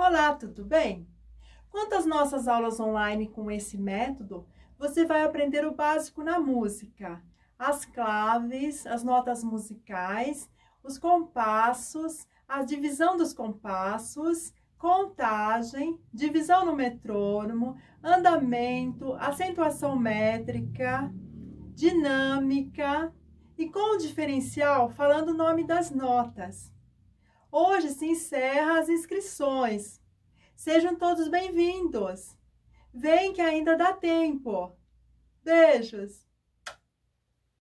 Olá, tudo bem? Quanto às nossas aulas online com esse método, você vai aprender o básico na música, as claves, as notas musicais, os compassos, a divisão dos compassos, contagem, divisão no metrônomo, andamento, acentuação métrica, dinâmica e com o diferencial falando o nome das notas. Hoje se encerra as inscrições. Sejam todos bem-vindos. Vem que ainda dá tempo. Beijos!